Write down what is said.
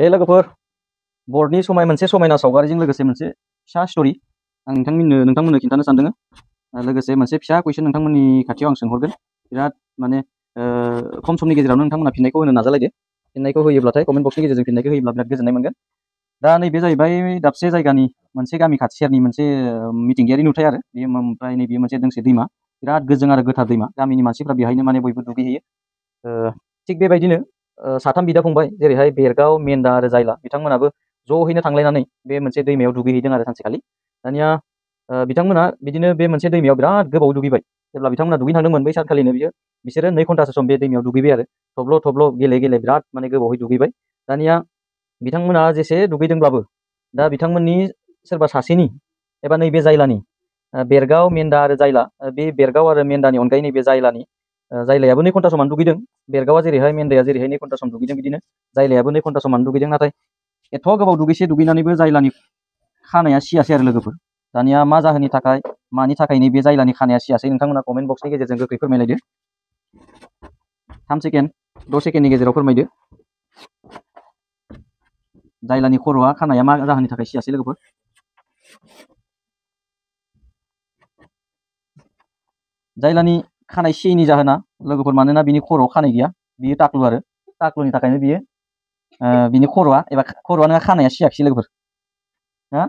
बे board की समय मोनसे समायना सौगारी लोगोसे मोनसे फिसा स्ट'रि आं नोंथांमोननो नोंथांमोननो खिन्थानो सानदों फिसा कुइसन नोंथांमोननि खाथियाव बिराद माने कम समनि गेजेरावनो नोंथांमोना फिननायखौ होनो नाजालायदो फिननायखौ होयोब्लाथाय कमेन्ट बक्सनि गेजेरजों फिननायखौ गजन बिराद दा नैबे जाहैबाय दाबसे जायगानि मोनसे गामि खाथि सेरनि मोनसे मिथिंगायारि नुथाय आरो बे ओमफ्राय नैबे मोनसे दोंसे दैमा बिराद गोजों आरो गोथार दैमा गामिनि मानसिफ्रा बेहायनो माने बयबो दुगैहैयो थिग बेबायदिनो साथाम बिदा फंबाय जेरैहाय बेरगाव मेन्दा आरो जायला बिथांमोनाबो ज'हैनो थांलायनानै बे मोनसे दैमायाव दुगैहैदों आरो सानसेखालि दानिया बिथांमोना बिदिनो बे मोनसे दैमायाव बिराद गोबाव दुगैबाय जेब्ला बिथांमोना दुगैनो थांदोंमोन बै सानखालिनो बियो बिसोरो नै घन्टासो सम बे दैमायाव दुगैबाय आरो थब्ल' थब्ल' गेले गेले बिराद माने गोबावै दुगैबाय दानिया बिथांमोना जेसे दुगैदोंब्लाबो दा बिथांमोननि सोरबा सासेनि एबा नैबे जायलानि बेरगाव मेन्दा आरो जायला बे बेरगाव आरो मेन्दानि अनगायै नैबे जायलानि जायलायाबो नै घन्टा समान दुगैदों बेरगावा जेरैहाय मेन्दाया जेरैहाय नै घन्टा सम दुगैदों बिदिनो जायलायाबो नै घन्टा समान दुगैदों नाथाय एथ' गोबाव दुगैसे दुगैनानैबो जायलानि खानाया सियासै आरो लोगोफोर दानिया मा जाहोननि थाखाय मानि थाखाय नैबे जायलानि खानाया सियासै नोंथांमोना कमेन्ट बक्सनि गेजेरजों गोख्रै फोरमायलायदो थाम सेकेन्ड द' सेकेन्डनि गेजेराव फोरमायदो जायलानि खर'आ खानाया मा जाहोननि थाखाय सियासै लोगोफोर जायलानि खानाय सियैनि जाहोना लोगोफोर मानोना बिनि खर'आव खानाय गैया बियो टाक्लु आरो टाक्लुनि थाखायनो बियो बिनि खर'आ एबा खर'आ नङा खानाया सियाखिसै लोगोफोर हा